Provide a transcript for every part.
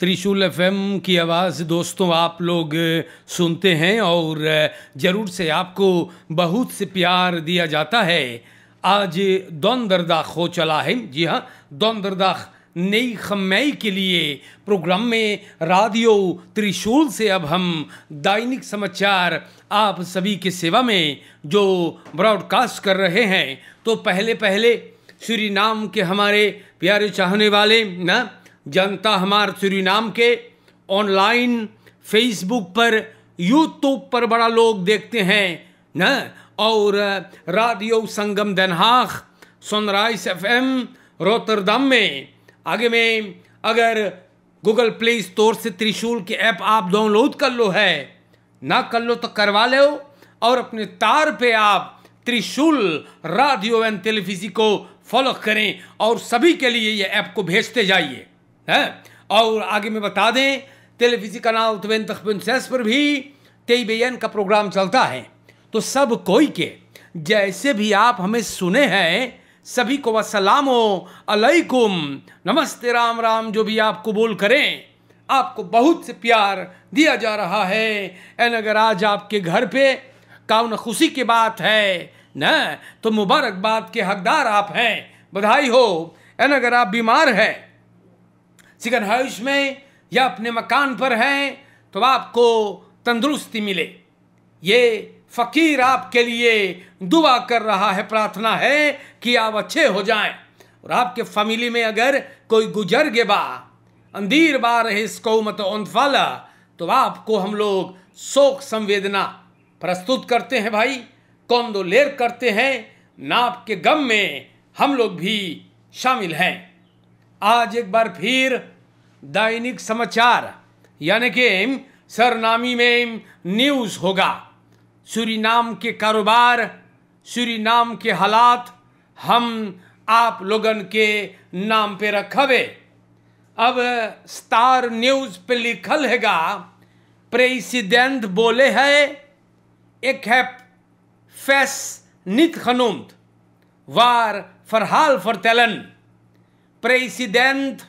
त्रिशूल एफ की आवाज़ दोस्तों आप लोग सुनते हैं और ज़रूर से आपको बहुत से प्यार दिया जाता है आज दौन दरदाख हो चला है जी हाँ दौन दरदाख नई खमई के लिए प्रोग्राम में रेडियो त्रिशूल से अब हम दैनिक समाचार आप सभी के सेवा में जो ब्रॉडकास्ट कर रहे हैं तो पहले पहले श्री नाम के हमारे प्यारे चाहने वाले ना जनता हमार नाम के ऑनलाइन फेसबुक पर यूट्यूब पर बड़ा लोग देखते हैं न और radio Sangam Den Haag Sunrise F M Rotterdam में आगे में अगर गूगल प्ले स्टोर से त्रिशूल की ऐप आप डाउनलोड कर लो है ना कर लो तो करवा लो और अपने तार पे आप त्रिशूल रेडियो एंड टेलीविजी को फॉलो करें और सभी के लिए ये ऐप को भेजते जाइए है और आगे मैं बता दें टेलीविज़ी कनाल तखबिन सेस पर भी तेईबेन का प्रोग्राम चलता है तो सब कोई के जैसे भी आप हमें सुने हैं सभी को वसलामो अलैकुम नमस्ते राम राम जो भी आप कबूल करें आपको बहुत से प्यार दिया जा रहा है एन अगर आज आपके घर पे काउन खुशी की बात है न तो मुबारकबाद के हकदार आप हैं बधाई हो एन अगर आप बीमार हैं चिकन हाउस में या अपने मकान पर हैं तो आपको तंदुरुस्ती मिले ये फ़कीर आपके लिए दुआ कर रहा है प्रार्थना है कि आप अच्छे हो जाएं और आपके फैमिली में अगर कोई गुजर गे बा अंधीर बा रहे इसको तो मत उनफला तो आपको हम लोग शोक संवेदना प्रस्तुत करते हैं भाई कौन दो लेर करते हैं नाप के गम में हम लोग भी शामिल हैं आज एक बार फिर दैनिक समाचार यानी कि सरनामी में न्यूज़ होगा नाम के कारोबार नाम के हालात हम आप लोगन के नाम पे रखबे अब स्टार न्यूज़ पे लिखल हैगा प्रेसिडेंट बोले है एक है फैस नित खनुम वार फरहाल फरतलन प्रेसिडेंट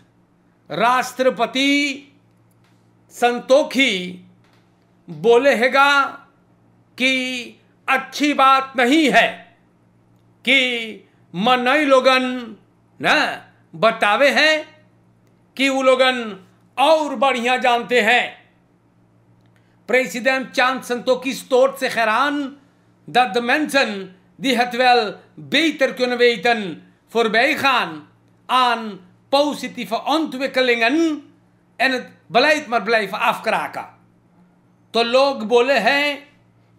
राष्ट्रपति संतोखी बोले हैगा कि अच्छी बात नहीं है कि मनई लोगन न बतावे हैं कि वो लोगन और बढ़िया जानते हैं प्रेसिडेंट चांद संतोखी स्तोट से हैरान द दी हथवेल बेतर क्यों वेतन फॉर खान aan positieve ontwikkelingen en het beleid maar blijven afkraken. तो लोग बोले हैं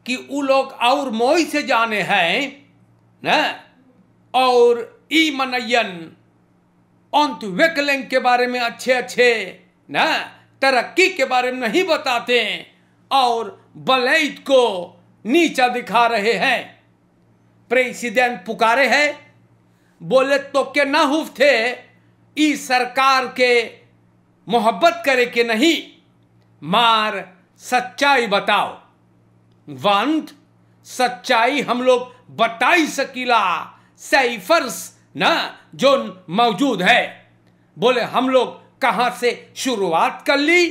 कि वो लोग और मोई से जाने हैं न और ई मनयन अंत वेकलिंग के बारे में अच्छे अच्छे न तरक्की के बारे में नहीं बताते और बलैद को नीचा दिखा रहे हैं प्रेसिडेंट पुकारे हैं बोले तो के नहुफ थे ई सरकार के मोहब्बत करे के नहीं मार सच्चाई बताओ वंत सच्चाई हम लोग बताई सकीला सैफर्स ना जो मौजूद है बोले हम लोग कहां से शुरुआत कर ली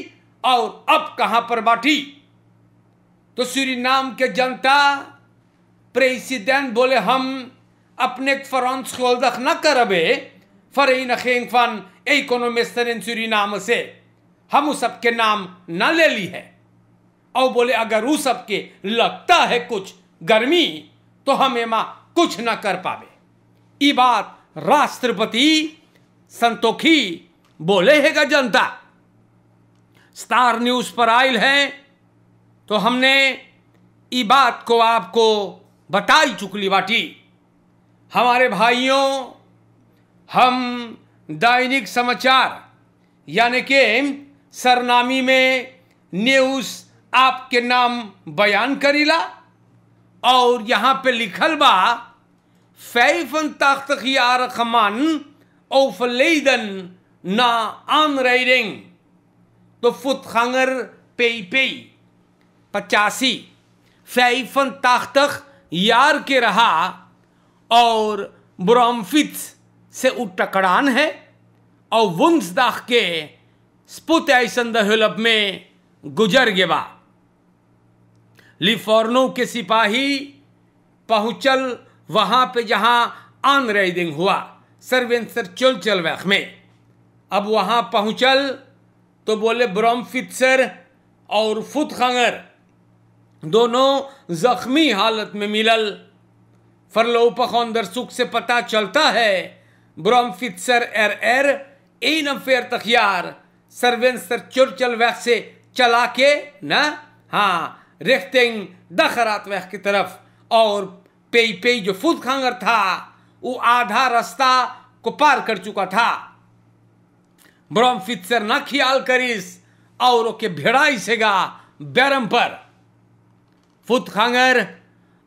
और अब कहां पर बाटी तो श्री नाम के जनता प्रेसिडेंट बोले हम apnek Franskoldak nakarabe फरेन खेंग फन इकोनोमिस्ट सेंचुरी नाम से हम उस सबके नाम न ले ली है और बोले अगर उस सबके लगता है कुछ गर्मी तो हम एमा कुछ ना कर पावे ये बात राष्ट्रपति संतोखी बोले है का जनता स्टार न्यूज पर आयल है तो हमने ये बात को आपको बताई चुकली बाटी हमारे भाइयों हम दैनिक समाचार यानी कि सरनामी में न्यूज़ आपके नाम बयान करीला और यहाँ पे लिखल बा फैफन ताख्त यार खमान लेदन ना आन रेरेंग तो फुत खांगर पे पे पचासी फैफन ताख्त यार के रहा और ब्रोमफिथ से उटकड़ान है और वुम्सदाह के स्पुत ऐसन दुलभ में गुजर गेबा लिफोर्नो के सिपाही पहुंचल वहां पे जहां आन रेडिंग हुआ सर्वेंसर चल चल वैख में अब वहां पहुंचल तो बोले ब्रोमफित्सर और फुतखंगर दोनों जख्मी हालत में मिलल Verloopig से पता चलता है Bromfitzer RR één en jaar. Sir Winston Churchill weg से चला के ना हाँ रिख्टिंग दखरात वह की तरफ और पेई पेई जो फूद खांगर था वो आधा रास्ता को पार कर चुका था ब्रॉमफित्सर ना ख्याल करिस और के भेड़ाई सेगा बैरम पर फुत खांगर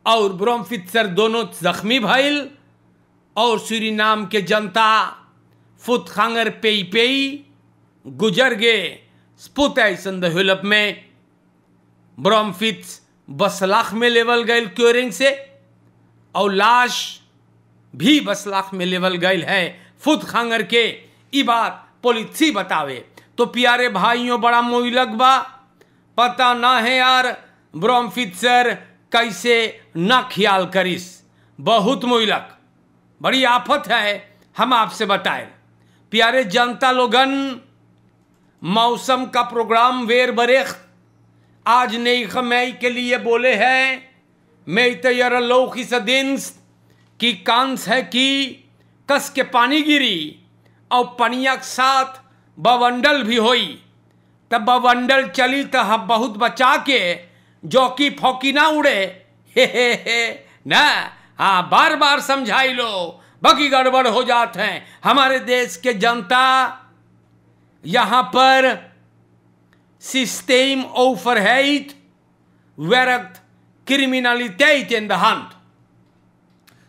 और ब्रोमफित्सर दोनों जख्मी भइल और नाम के जनता फुत खांगर पेई पेई गुजर गए स्पुत संदप में ब्रोमफित्स बसलाख में लेवल गए क्योरिंग से और लाश भी बसलाख में लेवल गए है फुत खांगर के ई बात बतावे तो प्यारे भाइयों बड़ा मोई लगबा पता ना है यार ब्रह्मफित सर कैसे न ख्याल करिस बहुत मुइलक बड़ी आफत है हम आपसे बताएं प्यारे जनता लोगन मौसम का प्रोग्राम वेर बरेख आज नई खमई के लिए बोले हैं मैं तैयार तो लौखी सदिन्स की कांस है कि कस के पानी गिरी और पनिया के साथ बवंडल भी होई तब बवंडल चली तो हम बहुत बचा के जौकी फौकी ना उड़े हे हे हे ना हाँ बार बार समझाई लो बाकी गड़बड़ हो जाते हैं हमारे देश के जनता यहां पर सिस्टेम ओफर werkt criminaliteit in de hand.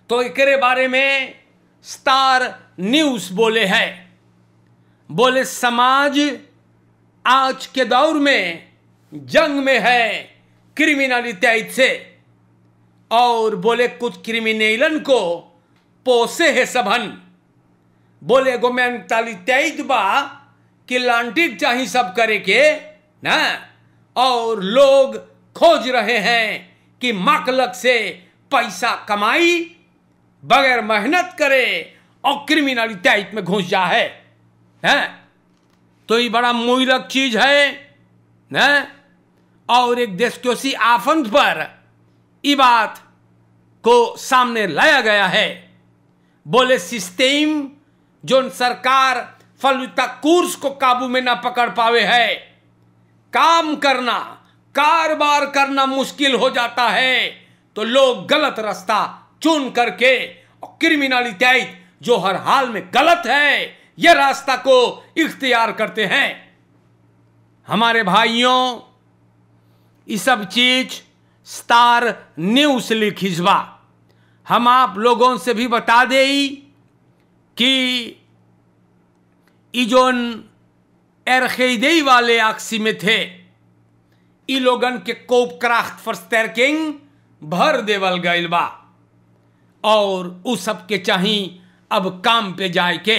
तो एक बारे में स्टार न्यूज बोले है बोले समाज आज के दौर में जंग में है क्रिमिनलिटाइट से और बोले कुछ क्रिमिनेलन को पोसे है सबन बोले गो मेंटालिटाइट बा कि लांटी चाही सब करे के ना और लोग खोज रहे हैं कि मकलक से पैसा कमाई बगैर मेहनत करे और क्रिमिनलिटाइट में घुस जा है, है? तो ये बड़ा मुइलक चीज है ना और एक देश के उसी आफंत पर बात को सामने लाया गया है बोले सिस्टेम जो सरकार फलुता कोर्स को काबू में ना पकड़ पावे है काम करना कारोबार करना मुश्किल हो जाता है तो लोग गलत रास्ता चुन करके क्रिमिनल क्रिमिनलिटाइट जो हर हाल में गलत है यह रास्ता को इख्तियार करते हैं हमारे भाइयों ये सब चीज स्टार न्यूज लिखिजवा हम आप लोगों से भी बता दे कि इजोन एरखेदे वाले आक्सी में थे इ लोगन के कोप क्राफ्ट फॉर स्टैरकिंग भर देवल गईल बा और उ सब के चाह अब काम पे जाए के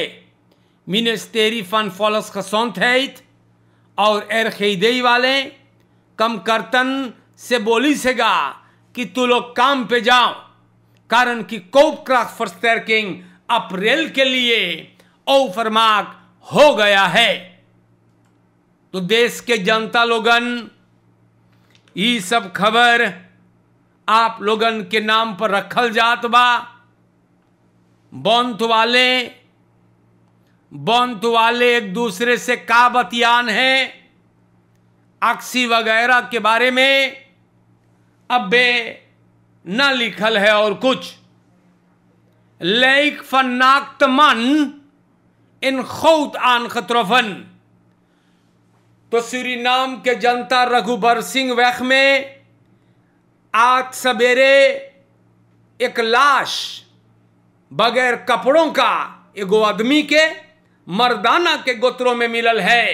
मिनिस्टेरी फन फॉलस का सौंत है और एरखेदे वाले कम करतन से बोली सेगा कि तू लोग काम पे जाओ कारण कि कोप क्रास फॉर स्टेरकिंग अप्रैल के लिए ओ फरमाक हो गया है तो देश के जनता लोगन ये सब खबर आप लोगन के नाम पर रखल जात बा बंत वाले बंत वाले एक दूसरे से का बतियान है अक्सी वगैरह के बारे में अब न लिखल है और कुछ लेक फनाक्त मन इन खौत आन खतरफन तो नाम के जनता रघुबर सिंह वैख में आज सवेरे एक लाश बगैर कपड़ों का एगो आदमी के मर्दाना के गोत्रों में मिलल है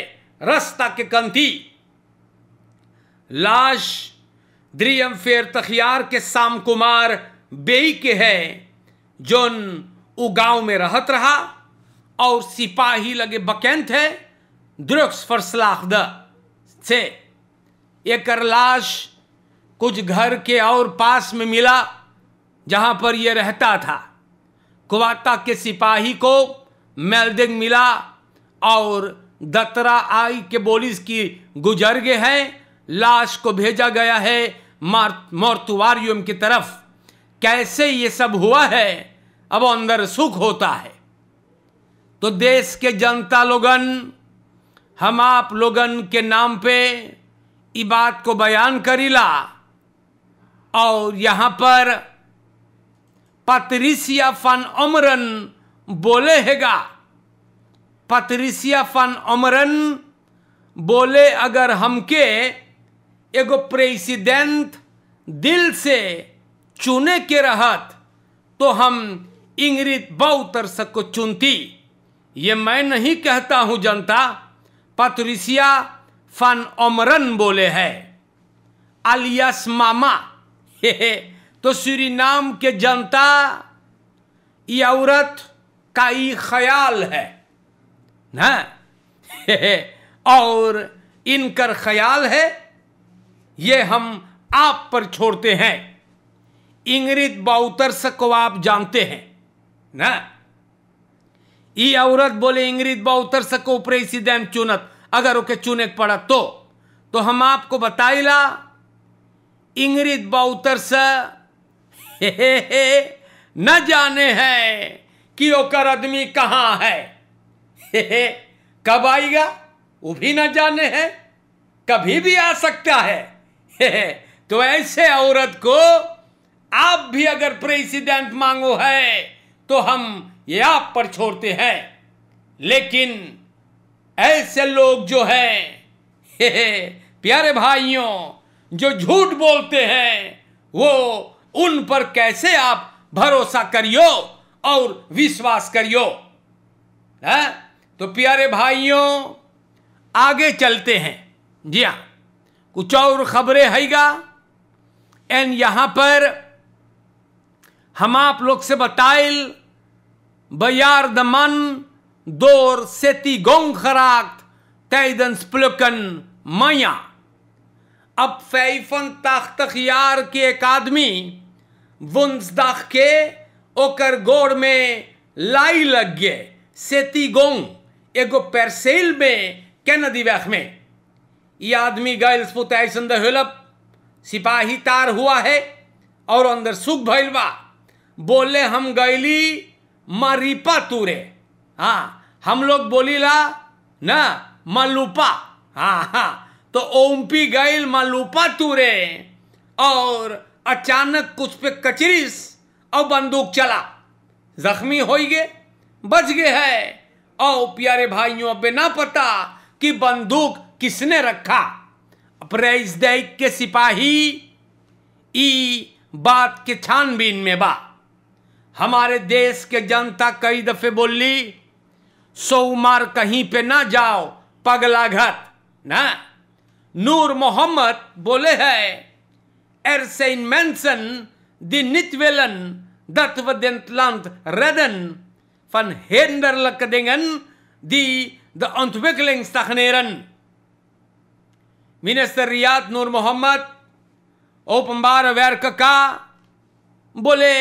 रास्ता के कंथी लाश द्रियम फेर तखियार के साम कुमार बेई के है जोन उ में रहत रहा और सिपाही लगे बकैंत है द्रुक्स फरसलाखद से एक लाश कुछ घर के और पास में मिला जहाँ पर यह रहता था कुवाता के सिपाही को मेलदिंग मिला और दतरा आई के बोलिस की गुजर गए हैं लाश को भेजा गया है मोर्तुवारियम की तरफ कैसे ये सब हुआ है अब अंदर सुख होता है तो देश के जनता लोगन हम आप लोगन के नाम पे ई बात को बयान करीला और यहां पर पत्रिसिया फन अमरन बोले हैगा पत्रिसिया फन अमरन बोले अगर हमके एगो प्रेसिडेंट दिल से चुने के रहत तो हम इंग्रित बहुतर को चुनती ये मैं नहीं कहता हूँ जनता पत्रिसिया फन ओमरन बोले है अलियस मामा हे हे तो नाम के जनता ये औरत का ही ख्याल है ना हे हे और इनकर ख्याल है ये हम आप पर छोड़ते हैं इंग्रित बाउतर्स को आप जानते हैं ना ये औरत बोले इंग्रित बाउतर्स को प्रेसिडेंट चुनत अगर ओके चुने पड़ा तो तो हम आपको बताइला इंग्रित बाउतर्स हे हे हे न जाने हैं कि ओकर आदमी कहाँ है हे हे कब आएगा वो भी न जाने हैं कभी भी आ सकता है तो ऐसे औरत को आप भी अगर प्रेसिडेंट मांगो है तो हम ये आप पर छोड़ते हैं लेकिन ऐसे लोग जो हैं प्यारे भाइयों जो झूठ बोलते हैं वो उन पर कैसे आप भरोसा करियो और विश्वास करियो है हाँ? तो प्यारे भाइयों आगे चलते हैं जी हाँ कुछ और खबरें हैगा एंड यहां पर हम आप लोग से बताइल बयार दमन दोर सेती गोंग खराक तैदन स्प्लकन माया अब फैफन ताख्तख यार के एक आदमी वंस दाख के ओकर गोड़ में लाई लग गए सेती गोंग एगो पैरसेल में कैन दिवैख में ये आदमी गैल स्पुताई दिलप सिपाही तार हुआ है और अंदर सुख भैल बा बोले हम गैली मरीपा तूरे हाँ हम लोग बोली ला न मलुपा हाँ हाँ तो ओमपी गैल मलुपा तूरे और अचानक कुछ पे कचरिस और बंदूक चला जख्मी हो गए बच गए है और प्यारे भाइयों अब ना पता कि बंदूक किसने रखा अपराइज दैक के सिपाही ई बात के छानबीन में बा हमारे देश के जनता कई दफे बोली सोमार कहीं पे ना जाओ पगला घर ना नूर मोहम्मद बोले है एरसेन मेंशन दी नितवेलन दत्व देंतलांत रेदन फन हेंडर लक देंगन दी द अंतविकलिंग मिनिस्टर रियाद नूर मोहम्मद ओपम्बार वैर का बोले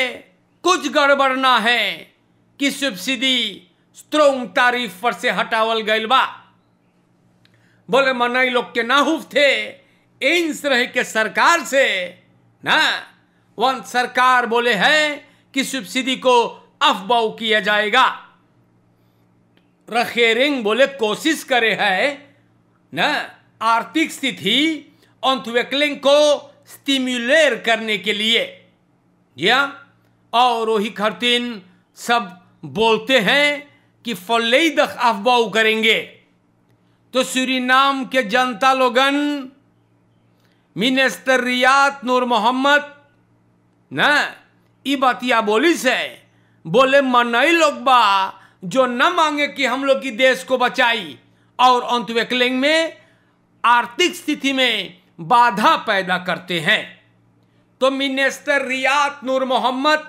कुछ गड़बड़ ना है कि सब्सिडी स्ट्रोंग तारीफ पर से हटावल गई बा बोले मनई लोग के नाहूफ थे एम्स रहे के सरकार से ना वन सरकार बोले है कि सब्सिडी को अफबाऊ किया जाएगा रखेरिंग बोले कोशिश करे है ना आर्थिक स्थिति अंतवेकलिंग को स्टिम्युलेट करने के लिए या और रोहित खरतीन सब बोलते हैं कि फलई दख अफवाऊ करेंगे तो सूरीनाम के जनता लोगन मिनिस्टर रियात नूर मोहम्मद ना ये बतिया बोली से बोले मनई लोग बा जो न मांगे कि हम लोग की देश को बचाई और अंतवेकलिंग में आर्थिक स्थिति में बाधा पैदा करते हैं तो मिनिस्टर रियात नूर मोहम्मद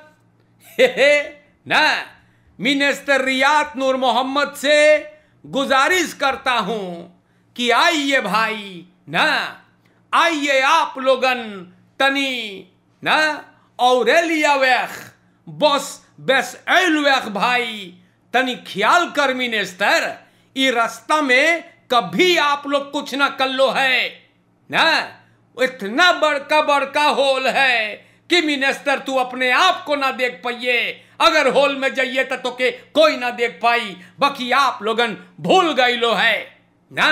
ना मिनिस्टर रियात नूर मोहम्मद से गुजारिश करता हूं कि आइए भाई ना आइए आप लोगन तनी ना और वैख बस बस एल वैख भाई तनी ख्याल कर मिनिस्टर ये रास्ता में कभी आप लोग कुछ ना कर लो है ना इतना बड़का बड़का होल है कि मिनिस्टर तू अपने आप को ना देख पाइए अगर होल में जाइए तो के कोई ना देख पाई बाकी आप लोगन भूल गई लो है ना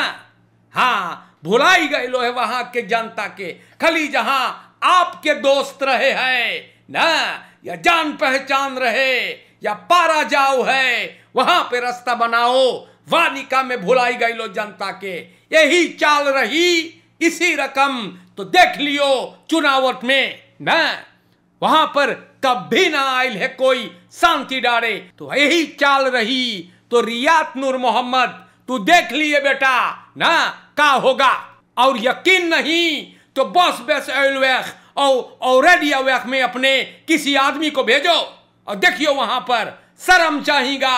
हाँ भुलाई गई लो है वहां के जनता के खाली जहां आपके दोस्त रहे हैं ना या जान पहचान रहे या पारा जाओ है वहां पे रास्ता बनाओ वानिका में भुलाई गई लो जनता के यही चाल रही इसी रकम तो देख लियो चुनावट में ना वहां पर कभी ना आयल है कोई शांति डारे तो यही चाल रही तो रियात नूर मोहम्मद तू देख लिए बेटा ना का होगा और यकीन नहीं तो बस बेस एलवेख और में अपने किसी आदमी को भेजो और देखियो वहां पर शर्म चाहेगा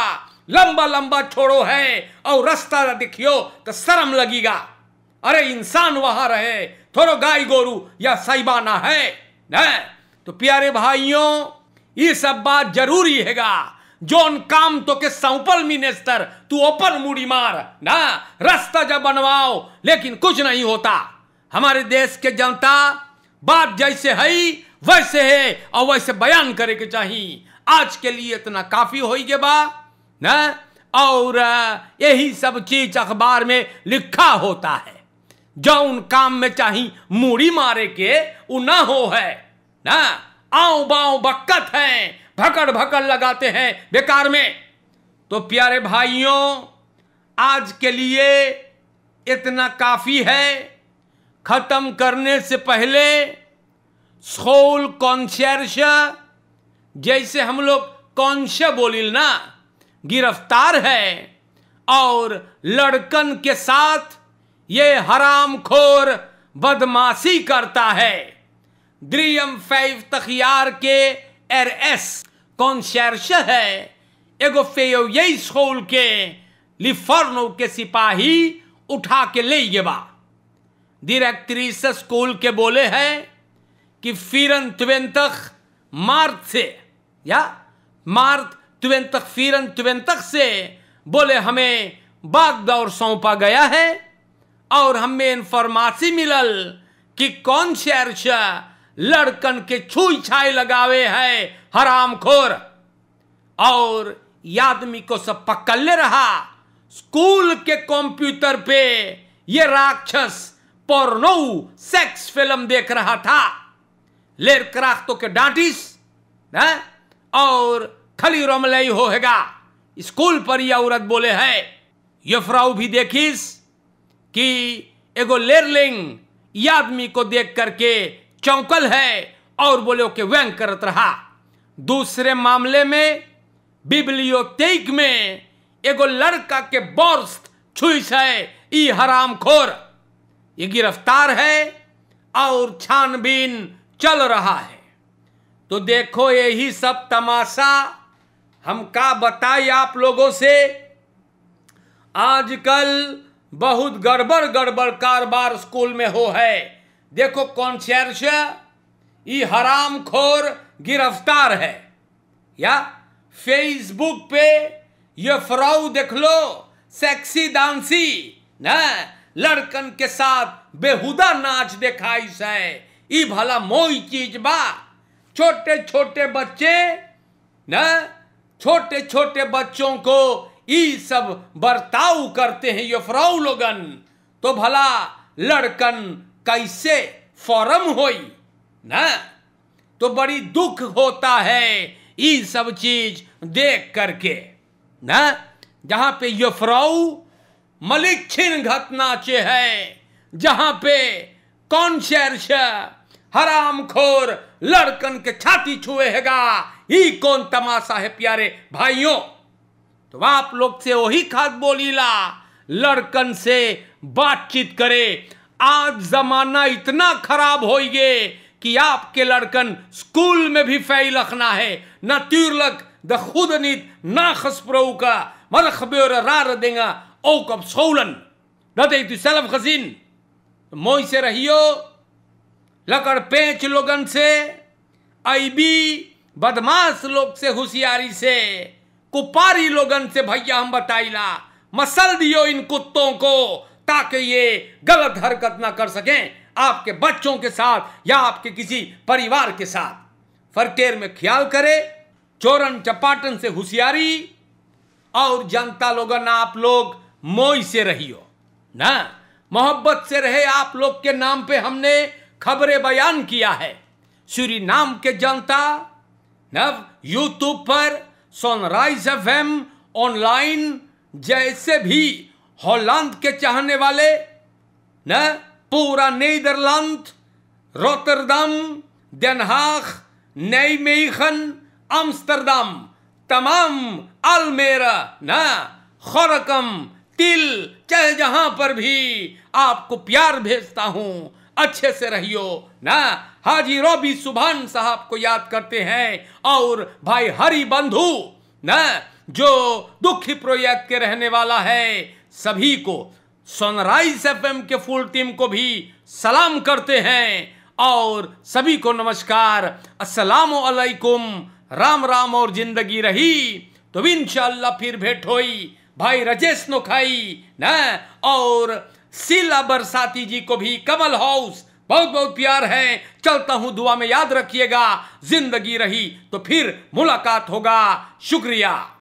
लंबा लंबा छोड़ो है और रास्ता दिखियो तो शर्म लगेगा अरे इंसान वहां रहे थोड़ो गाय गोरू या साइबाना है ना तो प्यारे भाइयों ये सब बात जरूरी हैगा जोन काम तो के सौपल मिनिस्टर तू ओपन मुड़ी मार ना रास्ता जब बनवाओ लेकिन कुछ नहीं होता हमारे देश के जनता बात जैसे है वैसे है और वैसे बयान करे के चाहिए आज के लिए इतना काफी होगी बा ना और यही सब चीज अखबार में लिखा होता है जो उन काम में चाहे मूड़ी मारे के उ ना हो है ना आओ बाओ बक्कत है भकड़ भकड़ लगाते हैं बेकार में तो प्यारे भाइयों आज के लिए इतना काफ़ी है ख़त्म करने से पहले सोल कॉन्शियस जैसे हम लोग कॉन्शिय बोलिल ना गिरफ्तार है और लड़कन के साथ ये हरामखोर बदमाशी करता है द्रियम फैफ तखियार के एर एस कॉन्शर्श है एगो फेयो यही स्कूल के लिफर्नो के सिपाही उठा के ले ये बा डायरेक्ट्रीस स्कूल के बोले है कि फिरन तुवेंतक मार्च से या मार्च तुवें फिरन तुवें तक से बोले हमें बाग दौर सौंपा गया है और हमें इंफॉर्मासी मिलल कि कौन से अरसा लड़कन के छुई छाई लगावे है हराम खोर और आदमी को सब ले रहा स्कूल के कंप्यूटर पे ये राक्षस पोर्नो सेक्स फिल्म देख रहा था लेर तो के डांटिस और थली रमलई होगा स्कूल पर यह औरत बोले है ये फ्राउ भी देखिस कि एगो लेरलिंग ये आदमी को देख करके चौंकल है और बोले के व्यंग करत रहा दूसरे मामले में बिबलियो तेक में एगो लड़का के बोर्स छुइस है ई हराम खोर ये गिरफ्तार है और छानबीन चल रहा है तो देखो यही सब तमाशा हम का बताए आप लोगों से आजकल बहुत गड़बड़ गड़बड़ कारोबार स्कूल में हो है देखो कौन शेरश ये हराम खोर गिरफ्तार है या फेसबुक पे ये फ्राउ देख लो सेक्सी डांसी ना लड़कन के साथ बेहुदा नाच देखाई है ई भला मोई चीज बा छोटे छोटे बच्चे ना छोटे छोटे बच्चों को ये सब बर्ताव करते हैं ये फ्राउ लोगन तो भला लड़कन कैसे फॉरम होई ना तो बड़ी दुख होता है ये सब चीज देख करके ना जहां पे ये मलिक घटना चे है जहां पे कौन शेर हरामखोर लड़कन के छाती छुए हैगा ही कौन तमाशा है प्यारे भाइयों तो आप लोग से वही खाद बोली ला लड़कन से बातचीत करे आज जमाना इतना खराब हो गए कि आपके लड़कन स्कूल में भी फैल रखना है न तीर्लक द खुद नीत ना खसप्रऊ का मरख ब्योर रार देगा ओ कब सोलन न दे तो सलफ खसीन तो मोई से रहियो लकड़ पेच लोगन से आई बी बदमाश लोग से होशियारी से कुपारी लोगन से भैया हम बताइला मसल दियो इन कुत्तों को ताकि ये गलत हरकत ना कर सकें आपके बच्चों के साथ या आपके किसी परिवार के साथ फरकेर में ख्याल करे चोरन चपाटन से होशियारी और जनता लोग ना आप लोग मोई से रहियो ना मोहब्बत से रहे आप लोग के नाम पे हमने खबरें बयान किया है श्री नाम के जनता नव यूट्यूब पर सनराइज एफ एम ऑनलाइन जैसे भी हॉलैंड के चाहने वाले न पूरा नीदरलैंड रोतरदम देनहाख नई मेखन अम्स्टरदम तमाम अलमेरा न खरकम तिल चाहे जहां पर भी आपको प्यार भेजता हूं अच्छे से रहियो ना हाजी रोबी सुभान साहब को याद करते हैं और भाई हरि बंधु ना जो दुखी प्रोजेक्ट के रहने वाला है सभी को सनराइज एफएम के फुल टीम को भी सलाम करते हैं और सभी को नमस्कार अस्सलाम वालेकुम राम राम और जिंदगी रही तो इनशाला फिर भेंट होई भाई रजेश नोखाई ना और सीला बरसाती जी को भी कमल हाउस बहुत बहुत प्यार है चलता हूं दुआ में याद रखिएगा जिंदगी रही तो फिर मुलाकात होगा शुक्रिया